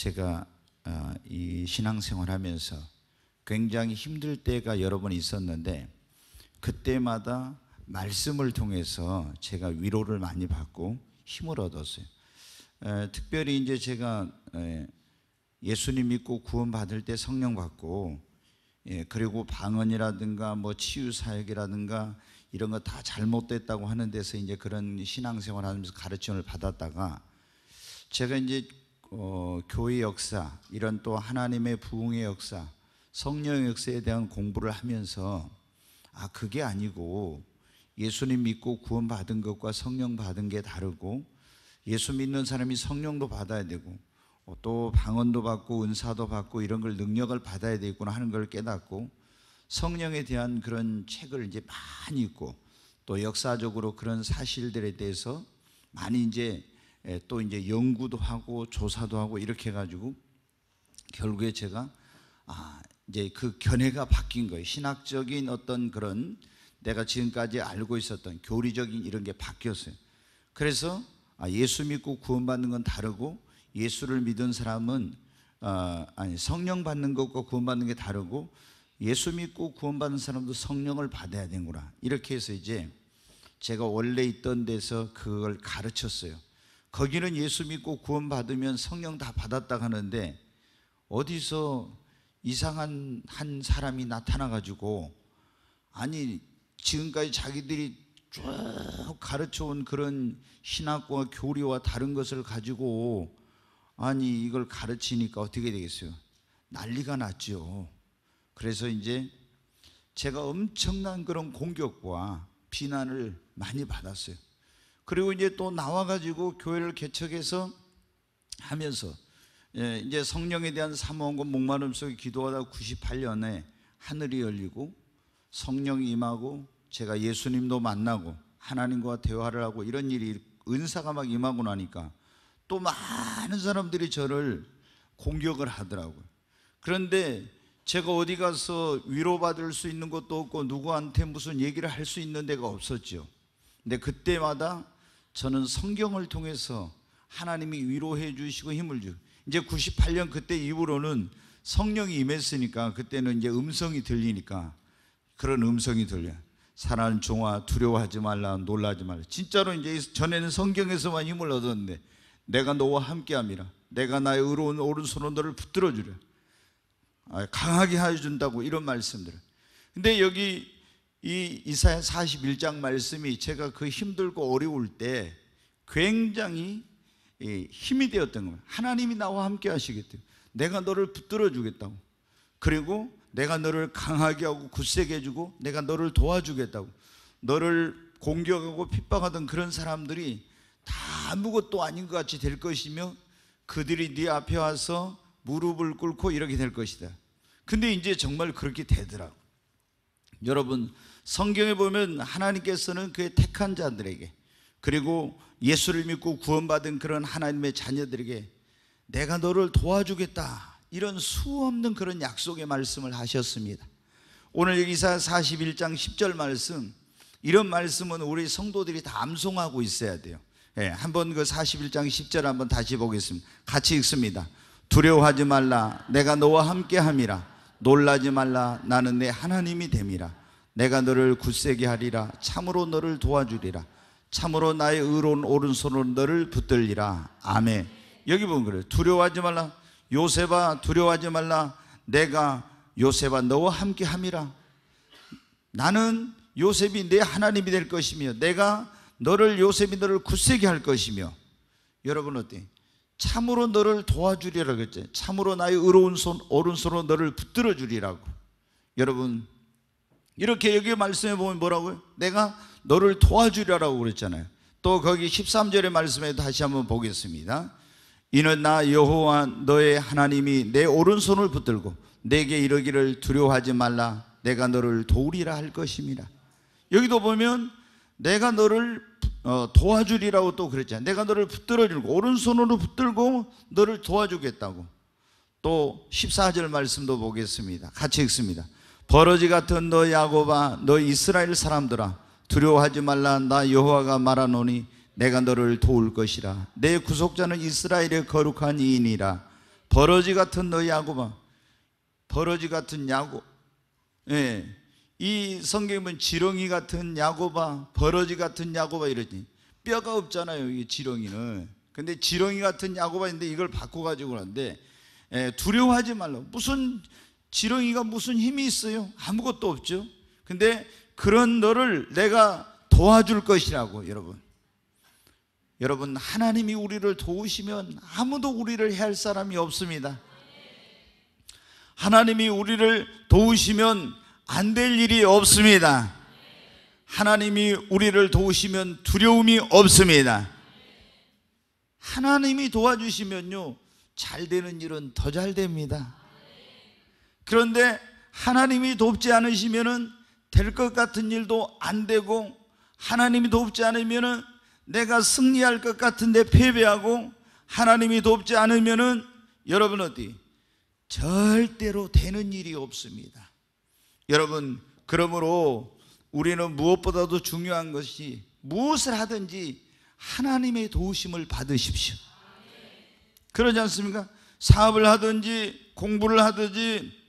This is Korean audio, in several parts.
제가 어, 이 신앙생활 하면서 굉장히 힘들 때가 여러 번 있었는데 그때마다 말씀을 통해서 제가 위로를 많이 받고 힘을 얻었어요. 특별히 이제 제가 예수님 믿고 구원받을 때 성령 받고 예, 그리고 방언이라든가 뭐 치유 사역이라든가 이런 거 다 잘못됐다고 하는 데서 이제 그런 신앙생활 하면서 가르침을 받았다가 제가 이제 어, 교회 역사 이런 또 하나님의 부흥의 역사 성령 역사에 대한 공부를 하면서 아 그게 아니고 예수님 믿고 구원받은 것과 성령 받은 게 다르고 예수 믿는 사람이 성령도 받아야 되고 어, 또 방언도 받고 은사도 받고 이런 걸 능력을 받아야 되겠구나 하는 걸 깨닫고 성령에 대한 그런 책을 이제 많이 읽고 또 역사적으로 그런 사실들에 대해서 많이 이제 예, 또 이제 연구도 하고 조사도 하고 이렇게 해가지고 결국에 제가 아 이제 그 견해가 바뀐 거예요. 신학적인 어떤 그런 내가 지금까지 알고 있었던 교리적인 이런 게 바뀌었어요. 그래서 아, 예수 믿고 구원받는 건 다르고 예수를 믿은 사람은 어, 아니 성령 받는 것과 구원받는 게 다르고 예수 믿고 구원받는 사람도 성령을 받아야 되는구나 이렇게 해서 이제 제가 원래 있던 데서 그걸 가르쳤어요. 거기는 예수 믿고 구원받으면 성령 다 받았다 하는데 어디서 이상한 한 사람이 나타나가지고 아니 지금까지 자기들이 쭉 가르쳐온 그런 신학과 교리와 다른 것을 가지고 아니 이걸 가르치니까 어떻게 되겠어요? 난리가 났죠. 그래서 이제 제가 엄청난 그런 공격과 비난을 많이 받았어요. 그리고 이제 또 나와가지고 교회를 개척해서 하면서 예, 이제 성령에 대한 사모함과 목마름 속에 기도하다 98년에 하늘이 열리고 성령이 임하고 제가 예수님도 만나고 하나님과 대화를 하고 이런 일이 은사가 막 임하고 나니까 또 많은 사람들이 저를 공격을 하더라고요. 그런데 제가 어디 가서 위로받을 수 있는 것도 없고 누구한테 무슨 얘기를 할 수 있는 데가 없었죠. 근데 그때마다 저는 성경을 통해서 하나님이 위로해 주시고 힘을 주. 이제 98년 그때 이후로는 성령이 임했으니까 그때는 이제 음성이 들리니까 그런 음성이 들려. 사랑하는 종아 두려워하지 말라 놀라지 말라. 진짜로 이제 전에는 성경에서만 힘을 얻었는데 내가 너와 함께함이라. 내가 나의 의로운 오른손으로 너를 붙들어 주려. 아, 강하게 하여 준다고 이런 말씀들. 근데 여기 이 이사야 41장 말씀이 제가 그 힘들고 어려울 때 굉장히 힘이 되었던 겁니다. 하나님이 나와 함께 하시겠다. 내가 너를 붙들어 주겠다고. 그리고 내가 너를 강하게 하고 굳세게 해주고 내가 너를 도와주겠다고. 너를 공격하고 핍박하던 그런 사람들이 다 아무것도 아닌 것 같이 될 것이며 그들이 네 앞에 와서 무릎을 꿇고 이렇게 될 것이다. 근데 이제 정말 그렇게 되더라고. 여러분 성경에 보면 하나님께서는 그의 택한 자들에게 그리고 예수를 믿고 구원받은 그런 하나님의 자녀들에게 내가 너를 도와주겠다 이런 수없는 그런 약속의 말씀을 하셨습니다 오늘 이사 41장 10절 말씀 이런 말씀은 우리 성도들이 다 암송하고 있어야 돼요 예, 한번 그 41장 10절 한번 다시 보겠습니다 같이 읽습니다 두려워하지 말라 내가 너와 함께 함이라 놀라지 말라 나는 내 하나님이 됨이라 내가 너를 굳세게 하리라 참으로 너를 도와주리라 참으로 나의 의로운 오른손으로 너를 붙들리라 아멘 여기 보면 그래 두려워하지 말라 요셉아 두려워하지 말라 내가 요셉아 너와 함께 함이라 나는 요셉이 내 하나님이 될 것이며 내가 너를 요셉이 너를 굳세게 할 것이며 여러분 어때? 참으로 너를 도와주리라 그랬죠 참으로 나의 의로운 손 오른손으로 너를 붙들어 주리라고 여러분 이렇게 여기 말씀해 보면 뭐라고요? 내가 너를 도와주려라고 그랬잖아요. 또 거기 13절의 말씀에 다시 한번 보겠습니다. 이는 나 여호와 너의 하나님이 내 오른손을 붙들고 내게 이르기를 두려워하지 말라 내가 너를 도우리라 할 것입니다. 여기도 보면 내가 너를 어, 도와주리라고 또 그랬잖아요. 내가 너를 붙들어 주고 오른손으로 붙들고 너를 도와주겠다고. 또 14절 말씀도 보겠습니다. 같이 읽습니다. 버러지 같은 너야곱아너 이스라엘 사람들아 두려워하지 말라 나 여호와가 말하노니 내가 너를 도울 것이라 내 구속자는 이스라엘의 거룩한 이인이라 버러지 같은 너야곱아 버러지 같은 야곱 예. 이 성경은 지렁이 같은 야곱아 버러지 같은 야곱아 이러지 뼈가 없잖아요 이 지렁이는 근데 지렁이 같은 야곱아인데 이걸 바꿔가지고 그러는데 예, 두려워하지 말라 무슨 지렁이가 무슨 힘이 있어요? 아무것도 없죠. 근데 그런 너를 내가 도와줄 것이라고 여러분. 여러분 하나님이 우리를 도우시면 아무도 우리를 해할 사람이 없습니다. 하나님이 우리를 도우시면 안 될 일이 없습니다. 하나님이 우리를 도우시면 두려움이 없습니다. 하나님이 도와주시면요, 잘 되는 일은 더 잘 됩니다. 그런데 하나님이 돕지 않으시면은 될 것 같은 일도 안 되고 하나님이 돕지 않으면은 내가 승리할 것 같은데 패배하고 하나님이 돕지 않으면은 여러분 어디 절대로 되는 일이 없습니다. 여러분 그러므로 우리는 무엇보다도 중요한 것이 무엇을 하든지 하나님의 도우심을 받으십시오. 그러지 않습니까? 사업을 하든지 공부를 하든지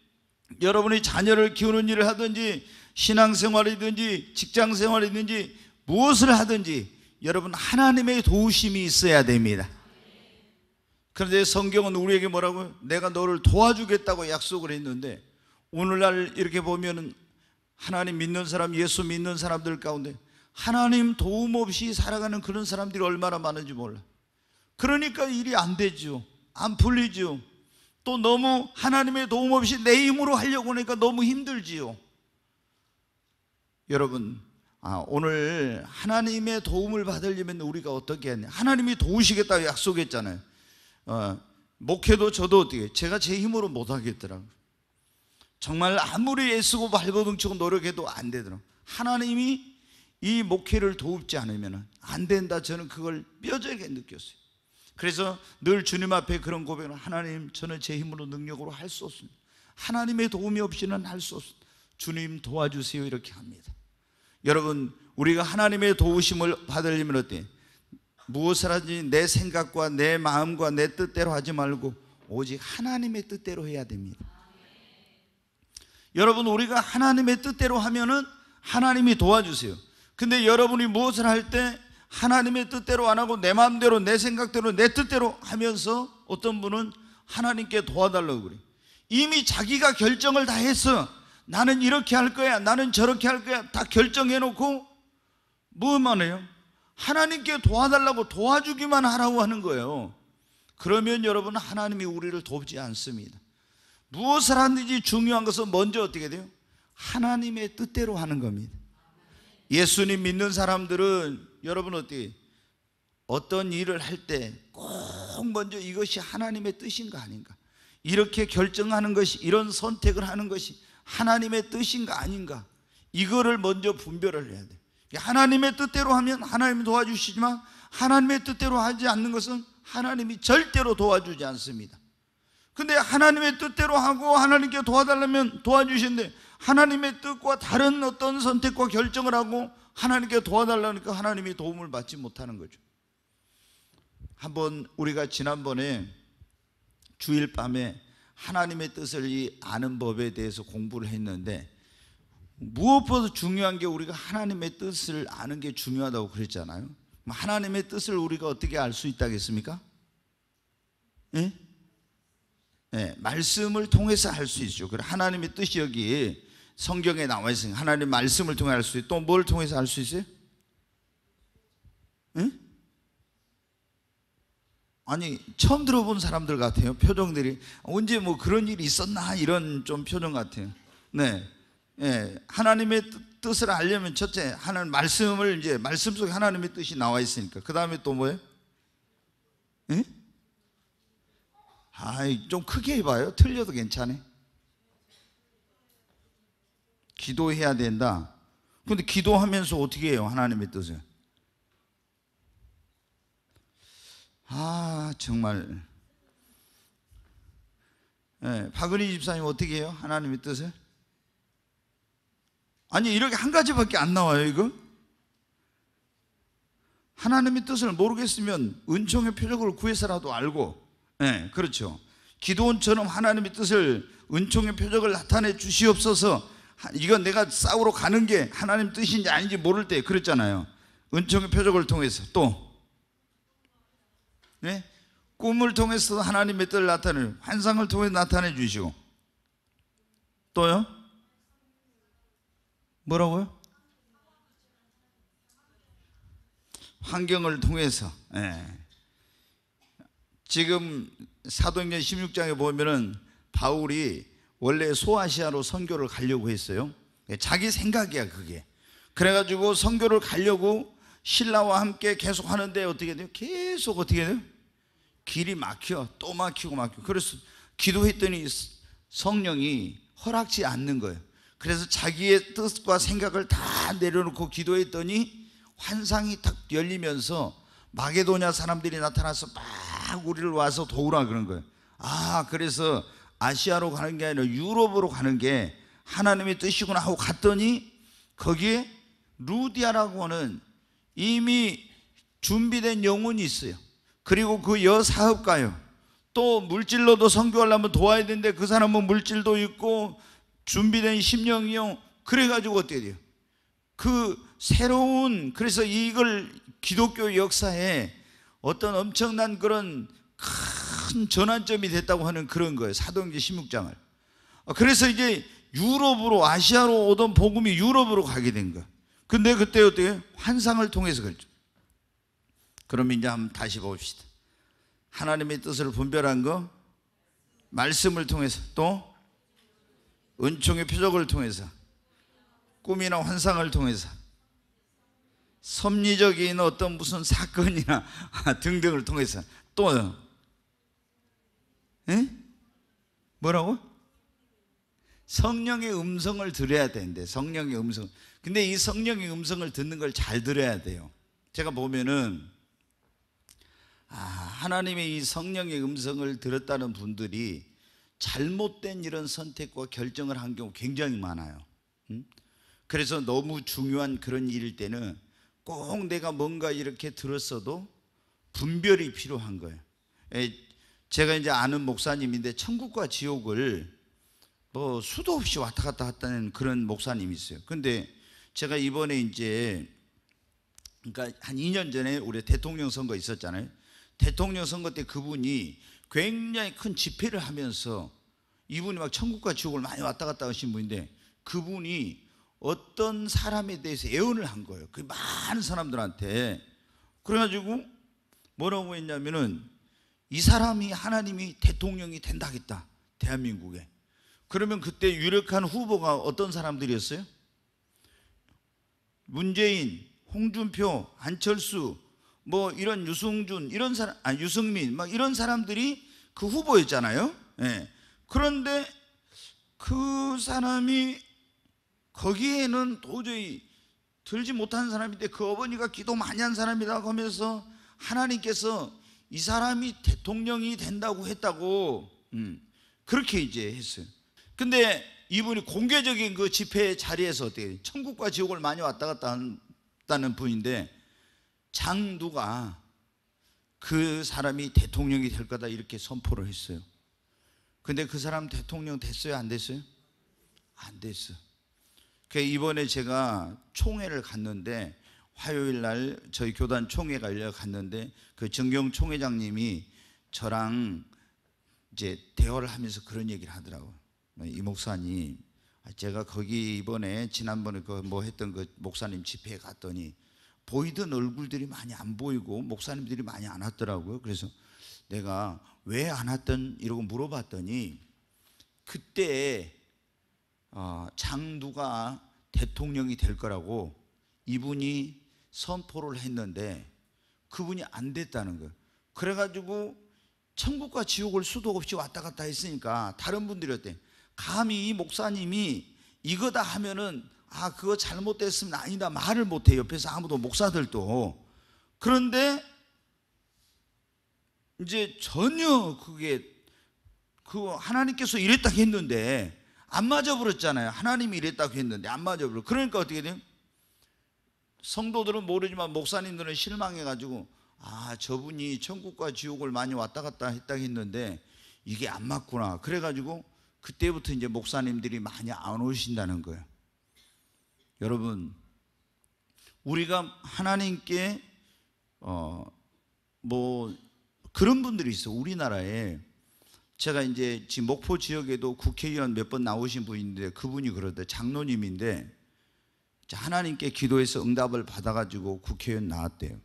여러분이 자녀를 키우는 일을 하든지 신앙생활이든지 직장생활이든지 무엇을 하든지 여러분 하나님의 도우심이 있어야 됩니다. 그런데 성경은 우리에게 뭐라고 내가 너를 도와주겠다고 약속을 했는데 오늘날 이렇게 보면 하나님 믿는 사람, 예수 믿는 사람들 가운데 하나님 도움 없이 살아가는 그런 사람들이 얼마나 많은지 몰라. 그러니까 일이 안 되죠. 안 풀리죠. 또 너무 하나님의 도움 없이 내 힘으로 하려고 하니까 너무 힘들지요. 여러분, 아, 오늘 하나님의 도움을 받으려면 우리가 어떻게 하냐. 하나님이 도우시겠다고 약속했잖아요. 어, 목회도 저도 어떻게, 제가 제 힘으로 못하겠더라고요. 정말 아무리 애쓰고 발버둥치고 노력해도 안 되더라고요. 하나님이 이 목회를 도우지 않으면 안 된다. 저는 그걸 뼈저리게 느꼈어요. 그래서 늘 주님 앞에 그런 고백을 하나님 저는 제 힘으로 능력으로 할 수 없습니다. 하나님의 도움이 없이는 할 수 없습니다. 주님 도와주세요 이렇게 합니다. 여러분 우리가 하나님의 도우심을 받으려면 어때? 무엇을 하든지 내 생각과 내 마음과 내 뜻대로 하지 말고 오직 하나님의 뜻대로 해야 됩니다. 여러분 우리가 하나님의 뜻대로 하면은 하나님이 도와주세요. 근데 여러분이 무엇을 할때 하나님의 뜻대로 안 하고 내 마음대로 내 생각대로 내 뜻대로 하면서 어떤 분은 하나님께 도와달라고 그래. 이미 자기가 결정을 다 했어. 나는 이렇게 할 거야. 나는 저렇게 할 거야. 다 결정해 놓고 뭐만 해요? 하나님께 도와달라고 도와주기만 하라고 하는 거예요. 그러면 여러분 하나님이 우리를 돕지 않습니다. 무엇을 하는지 중요한 것은 먼저 어떻게 돼요? 하나님의 뜻대로 하는 겁니다. 예수님 믿는 사람들은 여러분 어떻 어떤 일을 할 때 꼭 먼저 이것이 하나님의 뜻인가 아닌가 이렇게 결정하는 것이 이런 선택을 하는 것이 하나님의 뜻인가 아닌가 이거를 먼저 분별을 해야 돼 하나님의 뜻대로 하면 하나님이 도와주시지만 하나님의 뜻대로 하지 않는 것은 하나님이 절대로 도와주지 않습니다 근데 하나님의 뜻대로 하고 하나님께 도와달라면 도와주시는데 하나님의 뜻과 다른 어떤 선택과 결정을 하고 하나님께 도와달라니까 하나님이 도움을 받지 못하는 거죠. 한번 우리가 지난번에 주일 밤에 하나님의 뜻을 이 아는 법에 대해서 공부를 했는데 무엇보다 중요한 게 우리가 하나님의 뜻을 아는 게 중요하다고 그랬잖아요. 하나님의 뜻을 우리가 어떻게 알 수 있다겠습니까? 예? 예, 말씀을 통해서 알 수 있죠. 하나님의 뜻이 여기 성경에 나와 있으니 하나님 말씀을 통해 알 수 있고 또뭘 통해서 할 수 있어요? 응? 아니 처음 들어본 사람들 같아요 표정들이 언제 뭐 그런 일이 있었나 이런 좀 표정 같아요 네, 네. 하나님의 뜻을 알려면 첫째 하나님 말씀을 이제 말씀 속에 하나님의 뜻이 나와 있으니까 그 다음에 또 뭐예요? 네? 아좀 크게 해봐요 틀려도 괜찮아 기도해야 된다. 근데 기도하면서 어떻게 해요? 하나님의 뜻을. 아, 정말. 예, 박은희 집사님 어떻게 해요? 하나님의 뜻을? 아니, 이렇게 한 가지밖에 안 나와요, 이거? 하나님의 뜻을 모르겠으면 은총의 표적을 구해서라도 알고, 예, 그렇죠. 기도원처럼 하나님의 뜻을 은총의 표적을 나타내 주시옵소서 이건 내가 싸우러 가는 게 하나님 뜻인지 아닌지 모를 때 그랬잖아요. 은총의 표적을 통해서 또 네? 꿈을 통해서 하나님의 뜻을 나타내 환상을 통해 나타내 주시고 또요? 뭐라고요? 환경을 통해서 네. 지금 사도행전 16장에 보면은 바울이 원래 소아시아로 선교를 가려고 했어요. 예, 자기 생각이야 그게. 그래가지고 선교를 가려고 신라와 함께 계속 하는데 어떻게 돼요? 계속 어떻게 돼요? 길이 막혀 또 막히고 막히 그래서 기도했더니 성령이 허락지 않는 거예요. 그래서 자기의 뜻과 생각을 다 내려놓고 기도했더니 환상이 딱 열리면서 마게도냐 사람들이 나타나서 막 우리를 와서 도우라 그런 거예요. 아, 그래서 아시아로 가는 게 아니라 유럽으로 가는 게 하나님의 뜻이구나 하고 갔더니 거기에 루디아라고 하는 이미 준비된 영혼이 있어요. 그리고 그 여사업가요. 또 물질로도 선교하려면 도와야 되는데 그 사람은 물질도 있고 준비된 심령이요. 그래가지고 어떻게 돼요? 그 새로운 그래서 이걸 기독교 역사에 어떤 엄청난 그런 큰큰 전환점이 됐다고 하는 그런 거예요. 사도행전 16장을. 아, 그래서 이제 유럽으로 아시아로 오던 복음이 유럽으로 가게 된거예요 근데 그때 어떻게 환상을 통해서 그랬죠. 그럼 이제 한번 다시 봅시다. 하나님의 뜻을 분별한 거 말씀을 통해서 또 은총의 표적을 통해서 꿈이나 환상을 통해서 섭리적인 어떤 무슨 사건이나 등등을 통해서 또 에? 뭐라고? 성령의 음성을 들어야 되는데 성령의 음성. 근데 이 성령의 음성을 듣는 걸 잘 들어야 돼요. 제가 보면은 아, 하나님의 이 성령의 음성을 들었다는 분들이 잘못된 이런 선택과 결정을 한 경우 굉장히 많아요. 음? 그래서 너무 중요한 그런 일일 때는 꼭 내가 뭔가 이렇게 들었어도 분별이 필요한 거예요. 예, 제가 이제 아는 목사님인데 천국과 지옥을 뭐 수도 없이 왔다 갔다 했다는 그런 목사님이 있어요. 근데 제가 이번에 이제 그러니까 한 2년 전에 우리 대통령 선거 있었잖아요. 대통령 선거 때 그분이 굉장히 큰 집회를 하면서 이분이 막 천국과 지옥을 많이 왔다 갔다 하신 분인데 그분이 어떤 사람에 대해서 예언을 한 거예요. 그 많은 사람들한테. 그래가지고 뭐라고 했냐면은 이 사람이 하나님이 대통령이 된다겠다. 대한민국에. 그러면 그때 유력한 후보가 어떤 사람들이었어요? 문재인, 홍준표, 안철수, 뭐 이런 유승준, 이런 사람, 아, 유승민, 막 이런 사람들이 그 후보였잖아요. 예. 그런데 그 사람이 거기에는 도저히 들지 못한 사람인데 그 어머니가 기도 많이 한 사람이라고 하면서 하나님께서 이 사람이 대통령이 된다고 했다고 음, 그렇게 이제 했어요. 근데 이분이 공개적인 그 집회 자리에서 어떻게 천국과 지옥을 많이 왔다 갔다 한다는 분인데 장두가 그 사람이 대통령이 될 거다 이렇게 선포를 했어요. 근데 그 사람 대통령 됐어요? 안 됐어요? 안 됐어. 그 이번에 제가 총회를 갔는데 화요일 날 저희 교단 총회가 열려 갔는데 그 정경 총회장님이 저랑 이제 대화를 하면서 그런 얘기를 하더라고요. 네, 이 목사님, 아, 제가 거기 이번에 지난번에 그 뭐 했던 그 목사님 집회에 갔더니 보이던 얼굴들이 많이 안 보이고 목사님들이 많이 안 왔더라고요. 그래서 내가 왜 안 왔던 이러고 물어봤더니 그때 어, 장누가 대통령이 될 거라고 이분이 선포를 했는데 그분이 안 됐다는 거예요. 그래가지고 천국과 지옥을 수도 없이 왔다 갔다 했으니까 다른 분들이 어때? 감히 이 목사님이 이거다 하면은 아, 그거 잘못됐으면 아니다 말을 못해. 옆에서 아무도 목사들도. 그런데 이제 전혀 그게 그 하나님께서 이랬다고 했는데 안 맞아버렸잖아요. 하나님이 이랬다고 했는데 안맞아버렸 그러니까 어떻게 돼요? 성도들은 모르지만 목사님들은 실망해가지고 아 저분이 천국과 지옥을 많이 왔다 갔다 했다 했는데 이게 안 맞구나 그래가지고 그때부터 이제 목사님들이 많이 안 오신다는 거예요 여러분 우리가 하나님께 어뭐 그런 분들이 있어 우리나라에 제가 이제 지금 목포 지역에도 국회의원 몇 번 나오신 분인데 그분이 그러대 장로님인데 하나님께 기도해서 응답을 받아가지고 국회의원 나왔대요.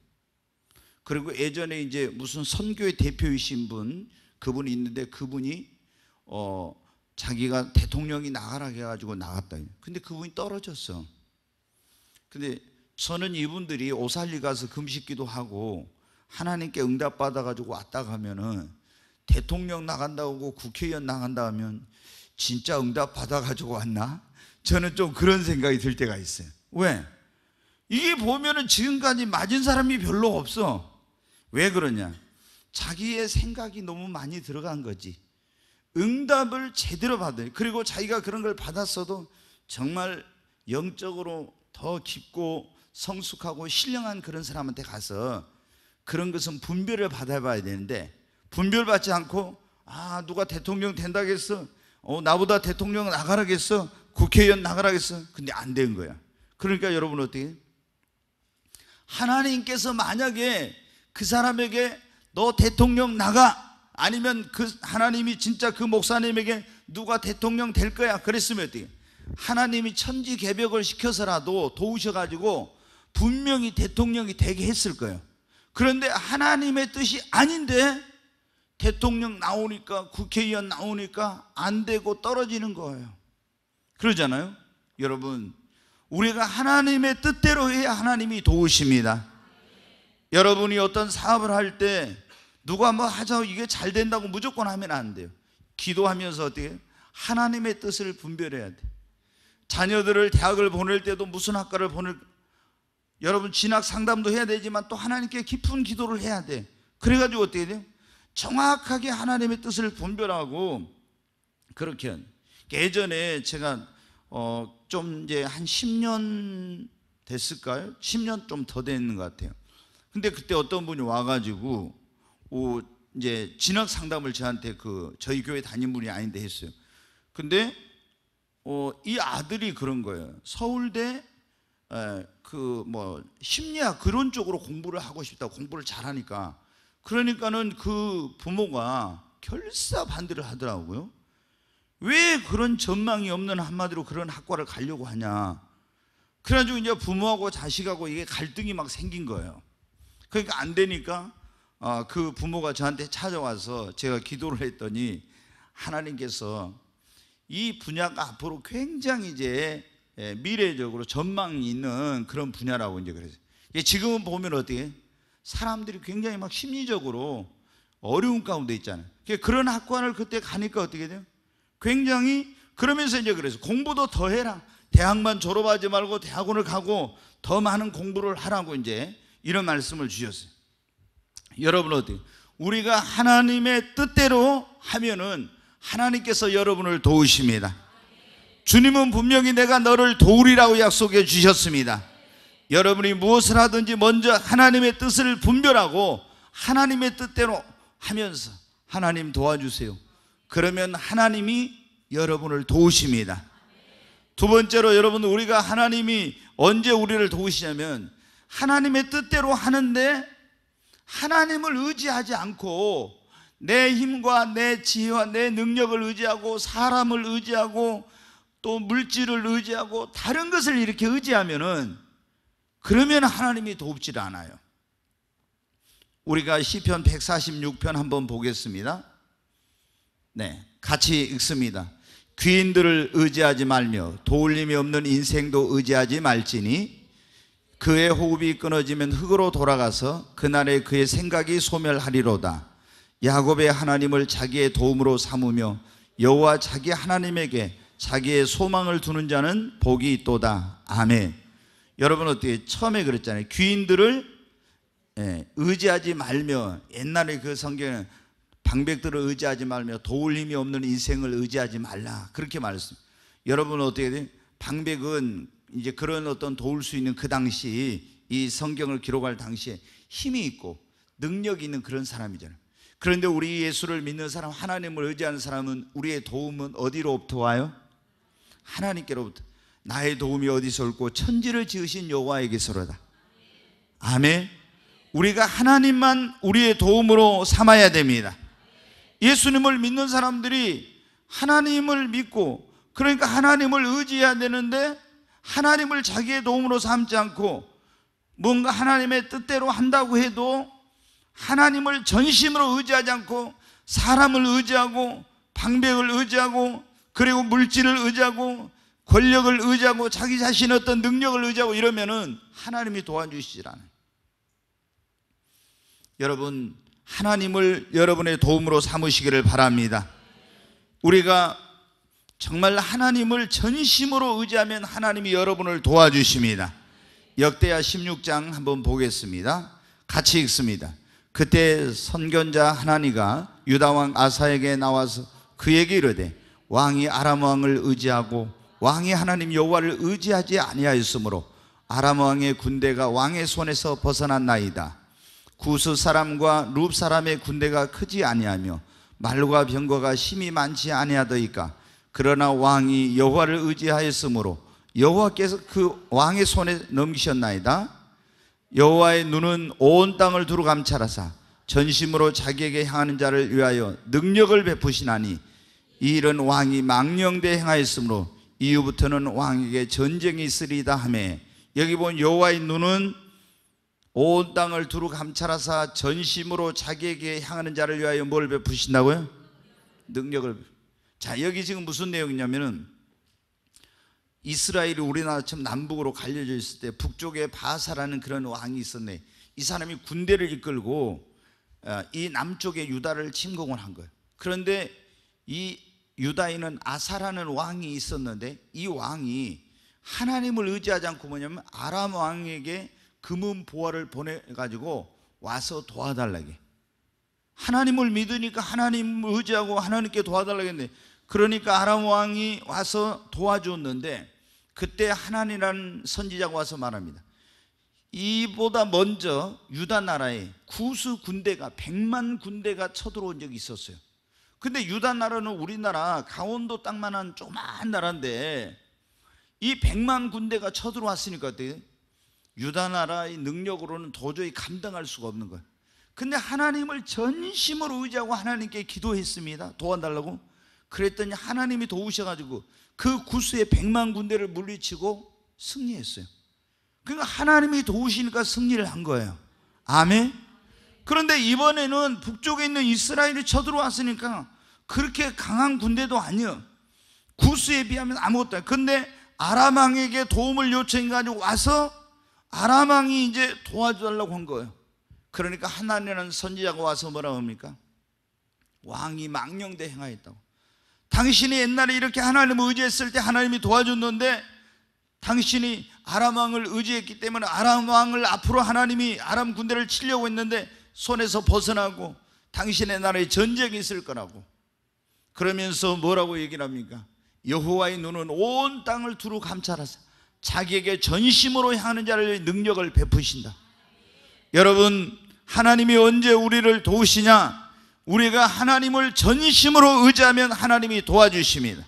그리고 예전에 이제 무슨 선교의 대표이신 분 그분이 있는데 그분이 어 자기가 대통령이 나가라 해가지고 나갔다. 근데 그분이 떨어졌어. 근데 저는 이분들이 오살리 가서 금식기도 하고 하나님께 응답 받아가지고 왔다 가면은 대통령 나간다고 국회의원 나간다 하면 진짜 응답 받아가지고 왔나? 저는 좀 그런 생각이 들 때가 있어요. 왜? 이게 보면은 지금까지 맞은 사람이 별로 없어. 왜 그러냐? 자기의 생각이 너무 많이 들어간 거지. 응답을 제대로 받아요. 그리고 자기가 그런 걸 받았어도 정말 영적으로 더 깊고 성숙하고 신령한 그런 사람한테 가서 그런 것은 분별을 받아봐야 되는데 분별받지 않고 아 누가 대통령 된다겠어? 어 나보다 대통령 나가라겠어? 국회의원 나가라겠어? 근데 안 된 거야. 그러니까 여러분 어떻게? 하나님께서 만약에 그 사람에게 너 대통령 나가 아니면 그 하나님이 진짜 그 목사님에게 누가 대통령 될 거야 그랬으면 어떻게? 하나님이 천지 개벽을 시켜서라도 도우셔가지고 분명히 대통령이 되게 했을 거예요. 그런데 하나님의 뜻이 아닌데 대통령 나오니까 국회의원 나오니까 안 되고 떨어지는 거예요. 그러잖아요. 여러분 우리가 하나님의 뜻대로 해야 하나님이 도우십니다. 여러분이 어떤 사업을 할 때 누가 뭐 하자 이게 잘 된다고 무조건 하면 안 돼요. 기도하면서 어떻게 하나님의 뜻을 분별해야 돼. 자녀들을 대학을 보낼 때도 무슨 학과를 보낼 여러분 진학 상담도 해야 되지만 또 하나님께 깊은 기도를 해야 돼. 그래 가지고 어떻게 돼요? 정확하게 하나님의 뜻을 분별하고 그렇게 예전에 제가 어좀 이제 한 10년 됐을까요? 10년 좀 더됐는것 같아요. 근데 그때 어떤 분이 와가지고 오, 이제 진학 상담을 저한테 그 저희 교회 다닌 분이 아닌데 했어요. 근데 어, 이 아들이 그런 거예요. 서울대 그뭐 심리학 그런 쪽으로 공부를 하고 싶다. 공부를 잘하니까. 그러니까는 그 부모가 결사 반대를 하더라고요. 왜 그런 전망이 없는 한마디로 그런 학과를 가려고 하냐. 그래가지고 이제 부모하고 자식하고 이게 갈등이 막 생긴 거예요. 그러니까 안 되니까 아, 그 부모가 저한테 찾아와서 제가 기도를 했더니 하나님께서 이 분야가 앞으로 굉장히 이제 예, 미래적으로 전망이 있는 그런 분야라고 이제 그래서 지금은 보면 어떻게 사람들이 굉장히 막 심리적으로 어려운 가운데 있잖아요. 그러니까 그런 학관을 그때 가니까 어떻게 돼요? 굉장히 그러면서 이제 그래서 공부도 더 해라. 대학만 졸업하지 말고 대학원을 가고 더 많은 공부를 하라고 이제 이런 말씀을 주셨어요. 여러분 어디 우리가 하나님의 뜻대로 하면은 하나님께서 여러분을 도우십니다. 주님은 분명히 내가 너를 도우리라고 약속해 주셨습니다. 여러분이 무엇을 하든지 먼저 하나님의 뜻을 분별하고 하나님의 뜻대로 하면서 하나님 도와주세요. 그러면 하나님이 여러분을 도우십니다. 두 번째로 여러분 우리가 하나님이 언제 우리를 도우시냐면 하나님의 뜻대로 하는데 하나님을 의지하지 않고 내 힘과 내 지혜와 내 능력을 의지하고 사람을 의지하고 또 물질을 의지하고 다른 것을 이렇게 의지하면은 그러면 하나님이 돕질 않아요. 우리가 시편 146편 한번 보겠습니다. 네, 같이 읽습니다. 귀인들을 의지하지 말며 도울림이 없는 인생도 의지하지 말지니 그의 호흡이 끊어지면 흙으로 돌아가서 그날에 그의 생각이 소멸하리로다. 야곱의 하나님을 자기의 도움으로 삼으며 여호와 자기 하나님에게 자기의 소망을 두는 자는 복이 있도다. 아멘. 여러분 어떻게 처음에 그랬잖아요. 귀인들을 예, 의지하지 말며 옛날에 그 성경에는 방백들을 의지하지 말며 도울 힘이 없는 인생을 의지하지 말라. 그렇게 말했습니다. 여러분 어떻게 돼요? 방백은 이제 그런 어떤 도울 수 있는 그 당시 이 성경을 기록할 당시에 힘이 있고 능력이 있는 그런 사람이잖아요. 그런데 우리 예수를 믿는 사람, 하나님을 의지하는 사람은 우리의 도움은 어디로부터 와요? 하나님께로부터. 나의 도움이 어디서 올고 천지를 지으신 여호와에게서로다. 아멘. 우리가 하나님만 우리의 도움으로 삼아야 됩니다. 예수님을 믿는 사람들이 하나님을 믿고 그러니까 하나님을 의지해야 되는데 하나님을 자기의 도움으로 삼지 않고 뭔가 하나님의 뜻대로 한다고 해도 하나님을 전심으로 의지하지 않고 사람을 의지하고 방백을 의지하고 그리고 물질을 의지하고 권력을 의지하고 자기 자신의 어떤 능력을 의지하고 이러면은 하나님이 도와주시지 않아요. 여러분 하나님을 여러분의 도움으로 삼으시기를 바랍니다. 우리가 정말 하나님을 전심으로 의지하면 하나님이 여러분을 도와주십니다. 역대하 16장 한번 보겠습니다. 같이 읽습니다. 그때 선견자 하나니가 유다왕 아사에게 나와서 그에게 이르되 왕이 아람 왕을 의지하고 왕이 하나님 여호와를 의지하지 아니하였으므로 아람 왕의 군대가 왕의 손에서 벗어난 나이다. 구스 사람과 룹 사람의 군대가 크지 아니하며 말과 병거가 심이 많지 아니하더이까 그러나 왕이 여호와를 의지하였으므로 여호와께서 그 왕의 손에 넘기셨나이다 여호와의 눈은 온 땅을 두루 감찰하사 전심으로 자기에게 향하는 자를 위하여 능력을 베푸시나니 이 일은 왕이 망령되 행하였으므로 이후부터는 왕에게 전쟁이 있으리다 하매 여기 본 여호와의 눈은 온 땅을 두루 감찰하사 전심으로 자기에게 향하는 자를 위하여 뭘 베푸신다고요? 능력을. 자, 여기 지금 무슨 내용이냐면은 이스라엘이 우리나라처럼 남북으로 갈려져 있을 때 북쪽에 바사라는 그런 왕이 있었네. 이 사람이 군대를 이끌고 어, 이 남쪽에 유다를 침공을 한 거예요. 그런데 이 유다인은 아사라는 왕이 있었는데 이 왕이 하나님을 의지하지 않고 뭐냐면 아람 왕에게 금은 보화를 보내 가지고 와서 도와달라게. 하나님을 믿으니까 하나님 의지하고 하나님께 도와달라겠네. 그러니까 아람 왕이 와서 도와줬는데 그때 하나님이라는 선지자가 와서 말합니다. 이보다 먼저 유다 나라에 구수 군대가 100만 군대가 쳐들어온 적이 있었어요. 근데 유다 나라는 우리나라 강원도 땅만한 조그만 나라인데 이 100만 군대가 쳐들어왔으니까 어때요? 유다 나라의 능력으로는 도저히 감당할 수가 없는 거예요. 근데 하나님을 전심으로 의지하고 하나님께 기도했습니다. 도와달라고. 그랬더니 하나님이 도우셔가지고 그 구스의 백만 군대를 물리치고 승리했어요. 그러니까 하나님이 도우시니까 승리를 한 거예요. 아멘. 그런데 이번에는 북쪽에 있는 이스라엘이 쳐들어왔으니까 그렇게 강한 군대도 아니요. 구스에 비하면 아무것도 아니에요. 근데 아람왕에게 도움을 요청해가지고 와서 아람왕이 이제 도와달라고 한 거예요. 그러니까 하나님이라는 선지자가 와서 뭐라고 합니까? 왕이 망령대 행하였다고. 당신이 옛날에 이렇게 하나님을 의지했을 때 하나님이 도와줬는데 당신이 아람 왕을 의지했기 때문에 아람 왕을 앞으로 하나님이 아람 군대를 치려고 했는데 손에서 벗어나고 당신의 나라에 전쟁이 있을 거라고 그러면서 뭐라고 얘기를 합니까? 여호와의 눈은 온 땅을 두루 감찰하세요 자기에게 전심으로 향하는 자를 능력을 베푸신다. 여러분, 하나님이 언제 우리를 도우시냐? 우리가 하나님을 전심으로 의지하면 하나님이 도와주십니다.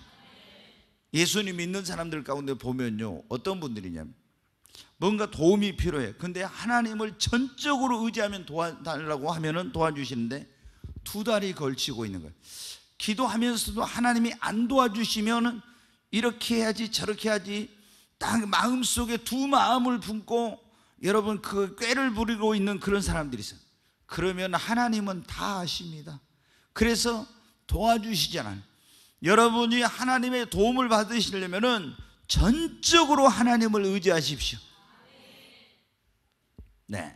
예수님 믿는 사람들 가운데 보면요. 어떤 분들이냐면 뭔가 도움이 필요해. 근데 하나님을 전적으로 의지하면 도와달라고 하면은 도와주시는데 두 달이 걸치고 있는 거예요. 기도하면서도 하나님이 안도와주시면 이렇게 해야지 저렇게 해야지 딱 마음속에 두 마음을 품고 여러분 그 꾀를 부리고 있는 그런 사람들이 있어요. 그러면 하나님은 다 아십니다. 그래서 도와주시잖아요. 여러분이 하나님의 도움을 받으시려면은 전적으로 하나님을 의지하십시오. 네.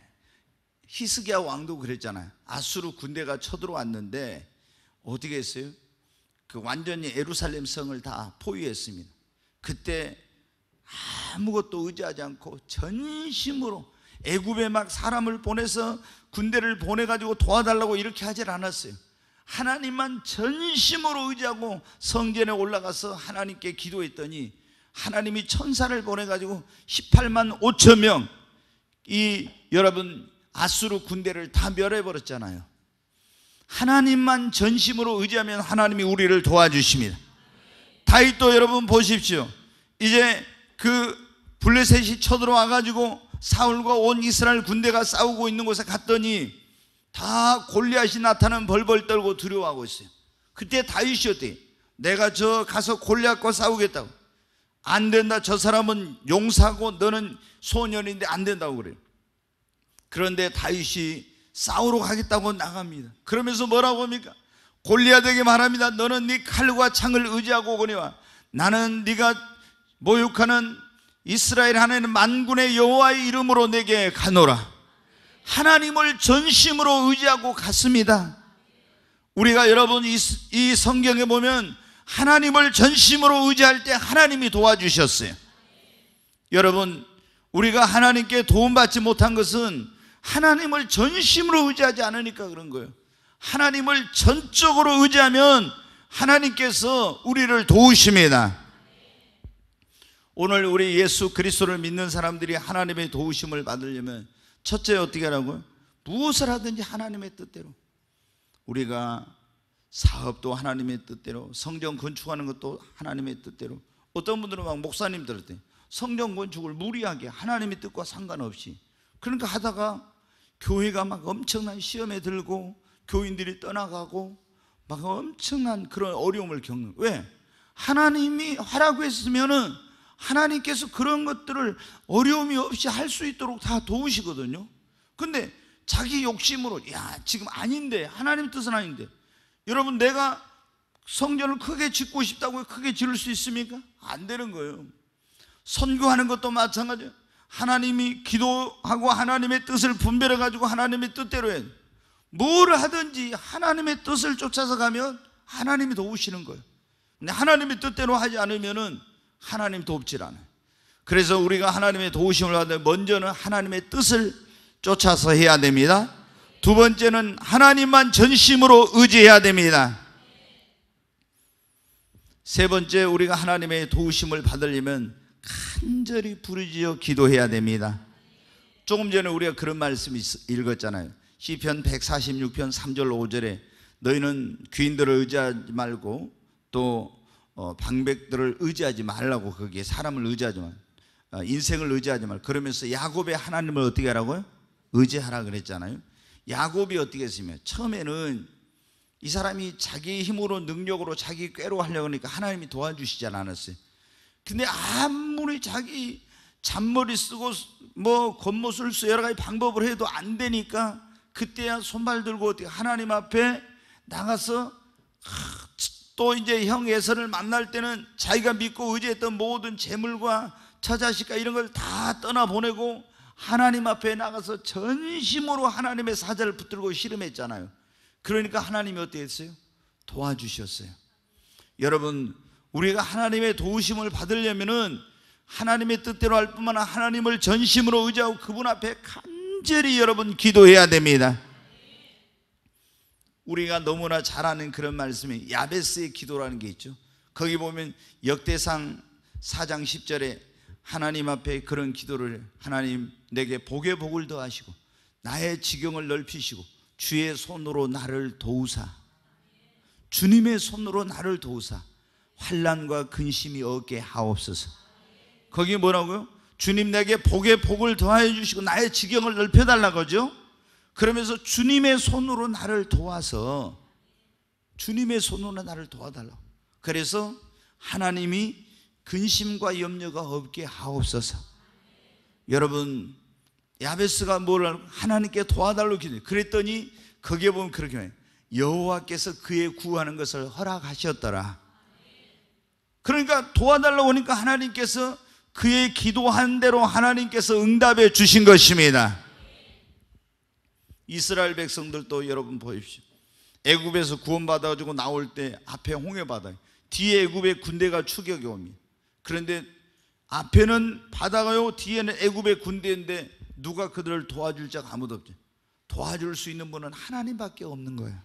히스기야 왕도 그랬잖아요. 아수르 군대가 쳐들어왔는데 어떻게 했어요? 그 완전히 에루살렘 성을 다 포위했습니다. 그때 아무것도 의지하지 않고 전심으로 애굽에 막 사람을 보내서 군대를 보내 가지고 도와달라고 이렇게 하질 않았어요. 하나님만 전심으로 의지하고 성전에 올라가서 하나님께 기도했더니 하나님이 천사를 보내 가지고 18만 5천 명이 여러분 아수르 군대를 다 멸해 버렸잖아요. 하나님만 전심으로 의지하면 하나님이 우리를 도와주십니다. 다윗도 여러분 보십시오. 이제 그 블레셋이 쳐들어와 가지고 사울과 온 이스라엘 군대가 싸우고 있는 곳에 갔더니 다 골리앗이 나타나면 벌벌 떨고 두려워하고 있어요. 그때 다윗이 어때 내가 저 가서 골리앗과 싸우겠다고. 안 된다. 저 사람은 용사고 너는 소년인데 안 된다고 그래요. 그런데 다윗이 싸우러 가겠다고 나갑니다. 그러면서 뭐라고 합니까? 골리앗에게 말합니다. 너는 네 칼과 창을 의지하고 오거니와 나는 네가 모욕하는 이스라엘 하나님 만군의 여호와의 이름으로 내게 가노라. 하나님을 전심으로 의지하고 갔습니다. 우리가 여러분 이, 성경에 보면 하나님을 전심으로 의지할 때 하나님이 도와주셨어요. 여러분 우리가 하나님께 도움받지 못한 것은 하나님을 전심으로 의지하지 않으니까 그런 거예요. 하나님을 전적으로 의지하면 하나님께서 우리를 도우십니다. 오늘 우리 예수 그리스도를 믿는 사람들이 하나님의 도우심을 받으려면 첫째 어떻게 하라고요? 무엇을 하든지 하나님의 뜻대로 우리가 사업도 하나님의 뜻대로 성전 건축하는 것도 하나님의 뜻대로 어떤 분들은 막 목사님들한테 성전 건축을 무리하게 하나님의 뜻과 상관없이 그러니까 하다가 교회가 막 엄청난 시험에 들고 교인들이 떠나가고 막 엄청난 그런 어려움을 겪는 왜? 하나님이 하라고 했으면은 하나님께서 그런 것들을 어려움이 없이 할 수 있도록 다 도우시거든요. 근데 자기 욕심으로 야 지금 아닌데 하나님 뜻은 아닌데 여러분 내가 성전을 크게 짓고 싶다고 크게 지을 수 있습니까? 안 되는 거예요. 선교하는 것도 마찬가지예요. 하나님이 기도하고 하나님의 뜻을 분별해 가지고 하나님의 뜻대로 해. 뭘 하든지 하나님의 뜻을 쫓아서 가면 하나님이 도우시는 거예요. 근데 하나님의 뜻대로 하지 않으면은 하나님 돕질 않아요. 그래서 우리가 하나님의 도우심을 받는 먼저는 하나님의 뜻을 쫓아서 해야 됩니다. 두 번째는 하나님만 전심으로 의지해야 됩니다. 세 번째 우리가 하나님의 도우심을 받으려면 간절히 부르짖어 기도해야 됩니다. 조금 전에 우리가 그런 말씀 읽었잖아요. 시편 146편 3절 5절에 너희는 귀인들을 의지하지 말고 또 어, 방백들을 의지하지 말라고 거기에 사람을 의지하지 말 아, 어, 인생을 의지하지 말 그러면서 야곱의 하나님을 어떻게 하라고요? 의지하라 그랬잖아요 야곱이 어떻게 했으면 처음에는 이 사람이 자기 힘으로 능력으로 자기 꾀로 하려고 하니까 하나님이 도와주시지 않았어요 근데 아무리 자기 잔머리 쓰고 뭐 겉모술 쓰 여러 가지 방법을 해도 안 되니까 그때야 손발 들고 어떻게 하나님 앞에 나가서 또 이제 형 예선을 만날 때는 자기가 믿고 의지했던 모든 재물과 처자식과 이런 걸 다 떠나보내고 하나님 앞에 나가서 전심으로 하나님의 사자를 붙들고 씨름했잖아요 그러니까 하나님이 어떻게 했어요? 도와주셨어요 여러분 우리가 하나님의 도우심을 받으려면은 하나님의 뜻대로 할 뿐만 아니라 하나님을 전심으로 의지하고 그분 앞에 간절히 여러분 기도해야 됩니다 우리가 너무나 잘 아는 그런 말씀이 야베스의 기도라는 게 있죠. 거기 보면 역대상 4장 10절에 하나님 앞에 그런 기도를 하나님 내게 복의 복을 더하시고 나의 지경을 넓히시고 주의 손으로 나를 도우사 주님의 손으로 나를 도우사 환란과 근심이 없게 하옵소서 거기 뭐라고요? 주님 내게 복의 복을 더하여 주시고 나의 지경을 넓혀달라고죠? 그러면서 주님의 손으로 나를 도와서 주님의 손으로 나를 도와달라. 그래서 하나님이 근심과 염려가 없게 하옵소서. 여러분 야베스가 뭘 하나님께 도와달라고 기도. 그랬더니 거기에 보면 그렇게 해 여호와께서 그의 구하는 것을 허락하셨더라. 그러니까 도와달라고 하니까 하나님께서 그의 기도한 대로 하나님께서 응답해 주신 것입니다. 이스라엘 백성들도 여러분 보십시오. 애굽에서 구원받아가지고 나올 때 앞에 홍해바다, 뒤에 애굽의 군대가 추격이 옵니다. 그런데 앞에는 바다가요, 뒤에는 애굽의 군대인데 누가 그들을 도와줄 자가 아무도 없죠. 도와줄 수 있는 분은 하나님밖에 없는 거예요.